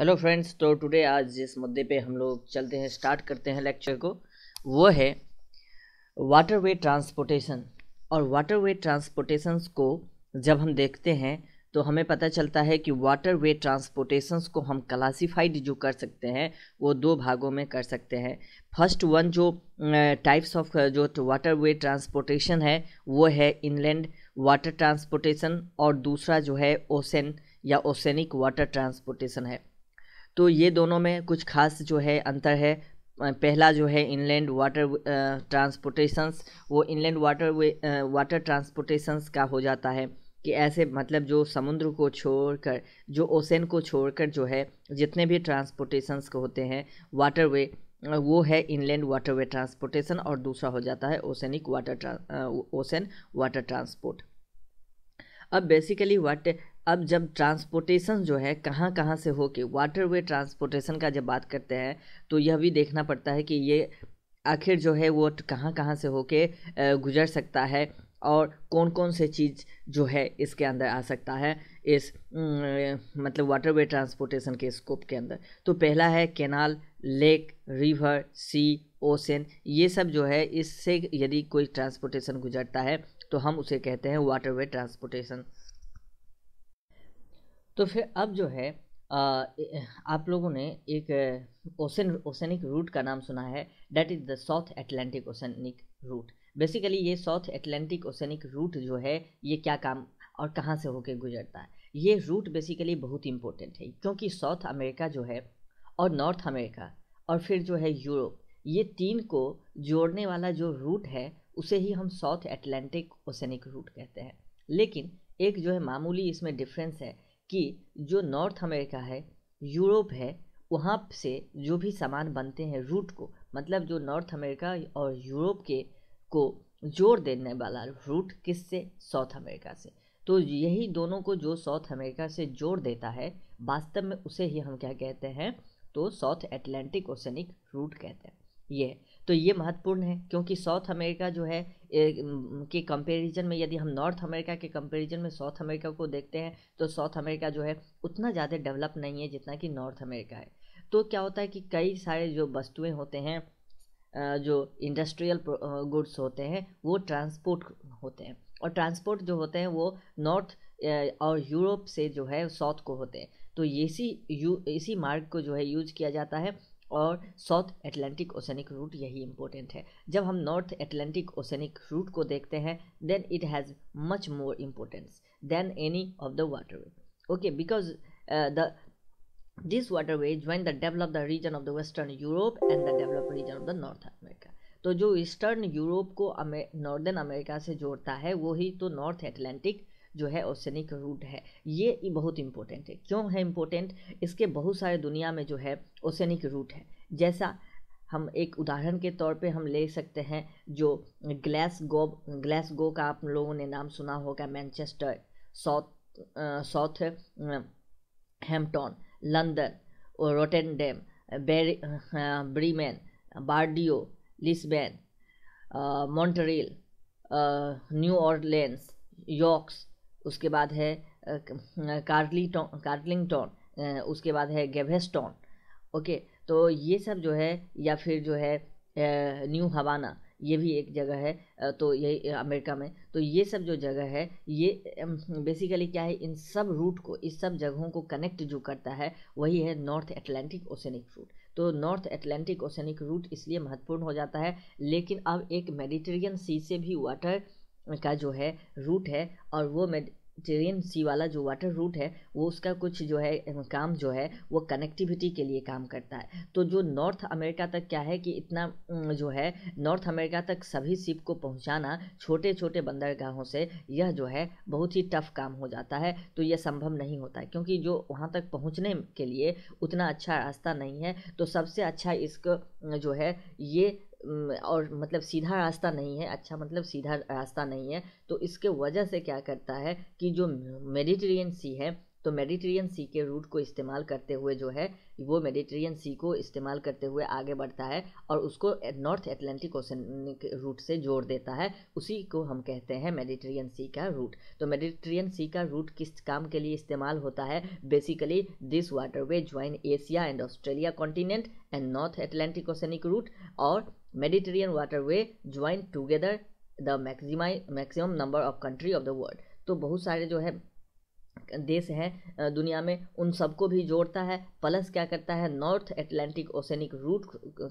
Hello friends तो today आज जिस मुद्दे पे हम लोग चलते हैं स्टार्ट करते हैं लेक्चर को वो है वाटरवे ट्रांसपोर्टेशन और वाटरवे ट्रांसपोर्टेशंस को जब हम देखते हैं तो हमें पता चलता है कि वाटरवे ट्रांसपोर्टेशंस को हम क्लासिफाइड जो कर सकते हैं वो दो भागों में कर सकते हैं फर्स्ट वन जो टाइप्स ऑफ जो वाटरवे ट्रांसपोर्टेशन है वो है इनलैंड वाटर ट्रांसपोर्टेशन और दूसरा जो है ओसन या ओसेनिक वाटर ट्रांसपोर्टेशन है तो ये दोनों में कुछ खास जो है अंतर है पहला जो है इनलैंड वाटर ट्रांसपोर्टेशंस वो inland waterway water transportations का हो जाता है कि ऐसे मतलब जो समुद्र को छोड़कर जो ओसन को छोड़कर जो है जितने भी ट्रांसपोर्टेशंस को होते हैं वाटर वे वो है इनलैंड वाटर वे ट्रांसपोर्टेशन और दूसरा हो जाता है oceanic water ocean water transport अब बेसिकली वाटर अब जब ट्रांसपोर्टेशन जो है कहाँ कहाँ से होके वाटरवे ट्रांसपोर्टेशन का जब बात करते हैं तो यह भी देखना पड़ता है कि ये आखिर जो है वो कहाँ कहाँ से होके गुजर सकता है और कौन कौन से चीज़ जो है इसके अंदर आ सकता है इस मतलब वाटरवे ट्रांसपोर्टेशन के स्कोप के अंदर तो पहला है canal lake river sea ocean ये सब जो है इससे यदि कोई ट्रांसपोर्टेशन गुजरता है तो हम उसे कहते हैं वाटरवे ट्रांसपोर्टेशन तो फिर अब जो है आ, आप लोगों ने एक ओसन ओसनिक रूट का नाम सुना है that is the South Atlantic oceanic route basically ये साउथ एटलांटिक ओसनिक रूट जो है ये क्या काम और कहाँ से होके गुजरता है ये रूट बेसिकली बहुत इम्पोर्टेंट है क्योंकि साउथ अमेरिका जो है और नॉर्थ अमेरिका और फिर जो है यूरोप ये तीन को जोड़ने वाला जो रूट है उसे ही हम साउथ एटलांटिक ओसनिक रूट कहते हैं लेकिन एक जो है मामूली इसमें डिफरेंस है कि जो नॉर्थ अमेरिका है यूरोप है वहाँ से जो भी सामान बनते हैं रूट को मतलब जो नॉर्थ अमेरिका और यूरोप के को जोड़ देने वाला रूट किससे साउथ अमेरिका से तो यही दोनों को जो साउथ अमेरिका से जोड़ देता है वास्तव में उसे ही हम क्या कहते हैं तो साउथ एटलांटिक ओशनिक रूट कहते हैं ये तो ये महत्वपूर्ण है क्योंकि साउथ अमेरिका जो है के कंपैरिजन में यदि हम नॉर्थ अमेरिका के कंपैरिजन में साउथ अमेरिका को देखते हैं तो साउथ अमेरिका जो है उतना ज़्यादा डेवलप नहीं है जितना कि नॉर्थ अमेरिका है तो क्या होता है कि कई सारे जो वस्तुएं होते हैं जो इंडस्ट्रियल गुड्स होते हैं वो ट्रांसपोर्ट होते हैं और ट्रांसपोर्ट जो होते हैं वो नॉर्थ और यूरोप से जो है साउथ को होते हैं तो इसी यू इसी मार्ग को जो है यूज किया जाता है और साउथ एटलांटिक ओशनिक रूट यही इम्पोर्टेंट है जब हम नॉर्थ एटलांटिक ओशनिक रूट को देखते हैं then it has much more importance than any of the waterway okay because the this waterway join the develop the region of the western Europe and the develop region of the North America तो जो eastern Europe को northern America से जोड़ता है वही तो North Atlantic जो है ओसनिक रूट है ये बहुत इम्पोर्टेंट है क्यों है इम्पोर्टेंट इसके बहुत सारे दुनिया में जो है ओसनिक रूट है जैसा हम एक उदाहरण के तौर पे हम ले सकते हैं जो ग्लैस गो ग्लैस गो का आप लोगों ने नाम सुना होगा Manchester south Southampton London Rotterdam Bremen Bordeaux Lisbon Montreal New Orleans यॉर्क्स उसके बाद है कार्ली टॉन कार्लिंग टॉन उसके बाद है गेवेस्टॉन ओके तो ये सब जो है या फिर जो है न्यू हवाना ये भी एक जगह है तो ये अमेरिका में तो ये सब जो जगह है ये बेसिकली क्या है इन सब रूट को इस सब जगहों को कनेक्ट जो करता है वही है नॉर्थ एटलांटिक ओसेनिक रूट तो नॉर्थ एटलांटिक ओसेनिक रूट इसलिए महत्वपूर्ण हो जाता है लेकिन अब एक मेडिटेरियन सी से भी वाटर का जो है रूट है और वो मेडिटेरियन सी वाला जो वाटर रूट है वो उसका कुछ जो है काम जो है वो कनेक्टिविटी के लिए काम करता है तो जो नॉर्थ अमेरिका तक क्या है कि इतना जो है नॉर्थ अमेरिका तक सभी सीप को पहुंचाना छोटे छोटे बंदरगाहों से यह जो है बहुत ही टफ काम हो जाता है तो यह संभव नहीं होता है क्योंकि जो वहाँ तक पहुँचने के लिए उतना अच्छा रास्ता नहीं है तो सबसे अच्छा इसको जो है ये और मतलब सीधा रास्ता नहीं है अच्छा मतलब सीधा रास्ता नहीं है तो इसके वजह से क्या करता है कि जो मेडिटेरियन सी है तो मेडिटेरियन सी के रूट को इस्तेमाल करते हुए जो है वो मेडिटेरियन सी को इस्तेमाल करते हुए आगे बढ़ता है और उसको नॉर्थ एटलांटिक ओशन रूट से जोड़ देता है उसी को हम कहते हैं मेडिटेरियन सी का रूट तो मेडिटेरियन सी का रूट किस काम के लिए इस्तेमाल होता है basically this water way join Asia and Australia continent and North Atlantic oceanic route और way join together the the maximum number of country of the world तो बहुत सारे जो है देश हैं दुनिया में उन सबको भी जोड़ता है प्लस क्या करता है नॉर्थ एटलांटिक ओसेनिक रूट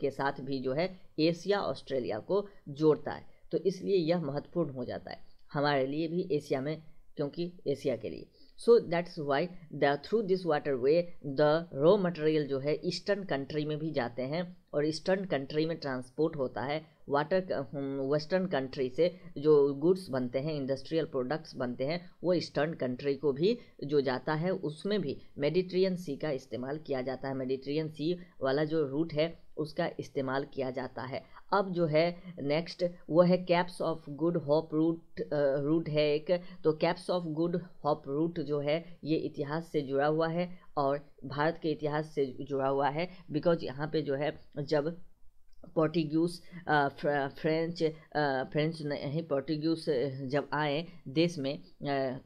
के साथ भी जो है एशिया ऑस्ट्रेलिया को जोड़ता है तो इसलिए यह महत्वपूर्ण हो जाता है हमारे लिए भी एशिया में क्योंकि एशिया के लिए so that's why the through this water way the raw material जो है ईस्टर्न कंट्री में भी जाते हैं और ईस्टर्न कंट्री में ट्रांसपोर्ट होता है वाटर वेस्टर्न कंट्री से जो गुड्स बनते हैं इंडस्ट्रियल प्रोडक्ट्स बनते हैं वो ईस्टर्न कंट्री को भी जो जाता है उसमें भी मेडिट्रियन सी का इस्तेमाल किया जाता है मेडिट्रियन सी वाला जो रूट है उसका इस्तेमाल किया जाता है अब जो है नेक्स्ट वो है Capes of Good Hope route route है एक तो Capes of Good Hope route जो है ये इतिहास से जुड़ा हुआ है और भारत के इतिहास से जुड़ा हुआ है बिकॉज यहाँ पे जो है जब पोर्टिग्यूस फ्रेंच फ्रेंच नहीं पोर्टिग्यूस जब आए देश में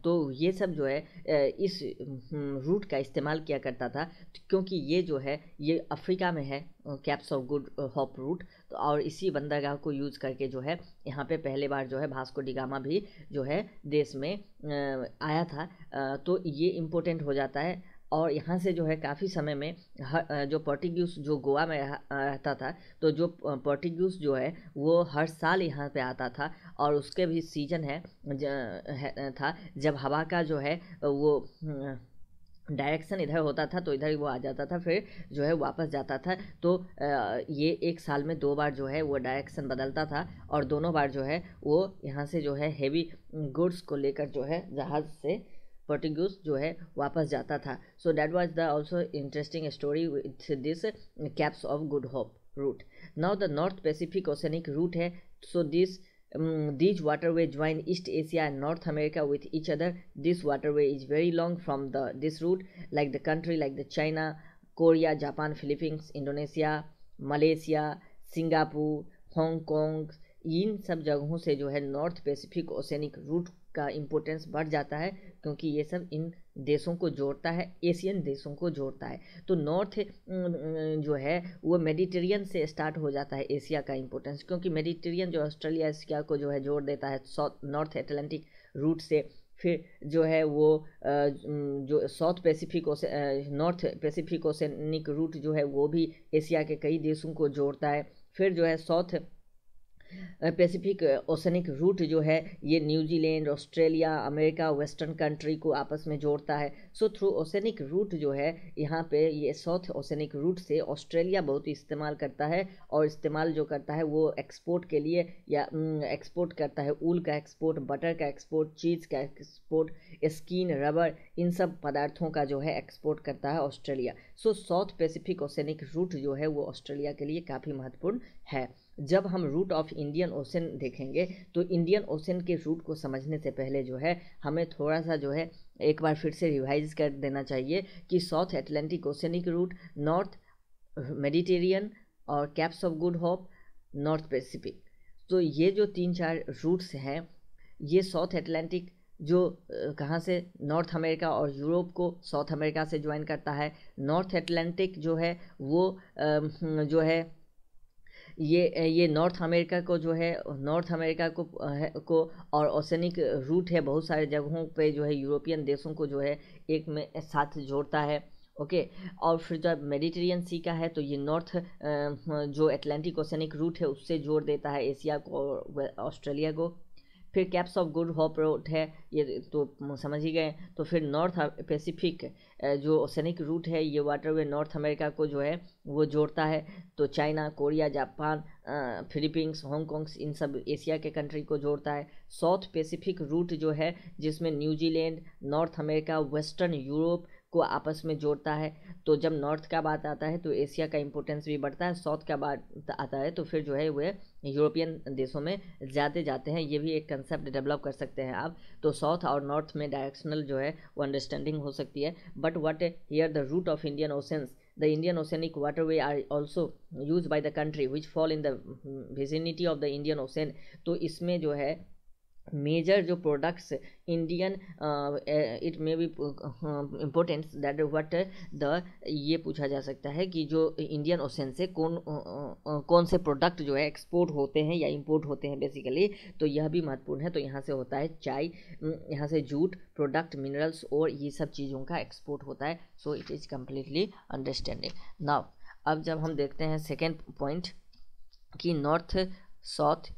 तो ये सब जो है इस रूट हम्म, का इस्तेमाल किया करता था क्योंकि ये जो है ये अफ्रीका में है Capes of Good Hope route तो और इसी बंदरगाह को यूज़ करके जो है यहाँ पे पहले बार जो है भास्को डिगामा भी जो है देश में आया था तो ये इम्पोर्टेंट हो जाता है और यहाँ से जो है काफ़ी समय में हर जो पोर्टिग्यूस जो गोवा में रहता था तो जो पोर्टिग्यूस जो है वो हर साल यहाँ पे आता था और उसके भी सीजन है, है था जब हवा का जो है वो हम्म, डायरेक्शन इधर होता था तो इधर ही वो आ जाता था फिर जो है वापस जाता था तो ये एक साल में दो बार जो है वो डायरेक्शन बदलता था और दोनों बार जो है वो यहाँ से जो है हेवी गुड्स को लेकर जो है जहाज़ से पोर्टिग्यूज जो है वापस जाता था so that was the also interesting story with this Capes of Good Hope route now the North Pacific oceanic route है so this these water way join East Asia and North America with each other this water way is very long from the this route like the country like the China Korea Japan Philippines Indonesia Malaysia Singapore Hong Kong इन सब जगहों से जो है North Pacific oceanic route का importance बढ़ जाता है क्योंकि ये सब इन देशों को जोड़ता है एशियन देशों को जोड़ता है तो नॉर्थ जो है वो मेडिटेरियन से स्टार्ट हो जाता है एशिया का इम्पोर्टेंस क्योंकि मेडिटेरियन जो ऑस्ट्रेलिया एशिया को जो है जोड़ देता है साउथ नॉर्थ एटलांटिक रूट से फिर जो है वो जो South Pacific North Pacific oceanic route जो है वो भी एशिया के कई देशों को जोड़ता है फिर जो है साउथ पैसिफिक ओसनिक रूट जो है ये New Zealand Australia America western country को आपस में जोड़ता है सो थ्रू ओसनिक रूट जो है यहाँ पे ये साउथ ओसनिक रूट से ऑस्ट्रेलिया बहुत ही इस्तेमाल करता है और इस्तेमाल जो करता है वो एक्सपोर्ट के लिए या एक्सपोर्ट करता है ऊल का एक्सपोर्ट बटर का एक्सपोर्ट चीज़ का एक्सपोर्ट स्किन रबर इन सब पदार्थों का जो है एक्सपोर्ट करता है Australia so South Pacific oceanic route जो है वो ऑस्ट्रेलिया के लिए काफ़ी महत्वपूर्ण है जब हम रूट ऑफ इंडियन ओशन देखेंगे तो इंडियन ओशन के रूट को समझने से पहले जो है हमें थोड़ा सा जो है एक बार फिर से रिवाइज कर देना चाहिए कि South Atlantic oceanic route North Mediterranean और Capes of Good Hope North Pacific तो ये जो तीन चार रूट्स हैं ये साउथ एटलांटिक जो कहाँ से नॉर्थ अमेरिका और यूरोप को साउथ अमेरिका से ज्वाइन करता है नॉर्थ एटलांटिक जो है वो जो है ये ये नॉर्थ अमेरिका को जो है नॉर्थ अमेरिका को है को और ओसनिक रूट है बहुत सारे जगहों पे जो है यूरोपियन देशों को जो है एक में साथ जोड़ता है ओके okay. और फिर जब मेडिटेरियन सी का है तो ये नॉर्थ जो एटलांटिक ओसनिक रूट है उससे जोड़ देता है एशिया को और ऑस्ट्रेलिया को फिर Capes of Good Hope route है ये तो समझ ही गए तो फिर नॉर्थ पैसिफिक जो सैनिक रूट है ये वाटर वे नॉर्थ अमेरिका को जो है वो जोड़ता है तो China Korea Japan Philippines Hong Kong इन सब एशिया के कंट्री को जोड़ता है साउथ पैसिफिक रूट जो है जिसमें New Zealand North America western Europe को आपस में जोड़ता है तो जब नॉर्थ का बात आता है तो एशिया का इंपोर्टेंस भी बढ़ता है साउथ का बात आता है तो फिर जो है वह यूरोपियन देशों में जाते जाते हैं ये भी एक कंसेप्ट डेवलप कर सकते हैं आप तो साउथ और नॉर्थ में डायरेक्शनल जो है वो अंडरस्टैंडिंग हो सकती है but what here the route of Indian oceans the Indian oceanic water way are also use by the country which fall in vicinity of the Indian Ocean. तो इसमें जो है मेजर जो products Indian it may be importance that what the ये पूछा जा सकता है कि जो इंडियन ओशन से कौन uh, uh, uh, कौन से प्रोडक्ट जो है एक्सपोर्ट होते हैं या इंपोर्ट होते हैं बेसिकली तो यह भी महत्वपूर्ण है तो यहाँ से होता है चाय यहाँ से जूट प्रोडक्ट मिनरल्स और ये सब चीज़ों का एक्सपोर्ट होता है so it is completely understanding now अब जब हम देखते हैं सेकेंड पॉइंट कि north south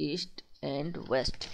east and west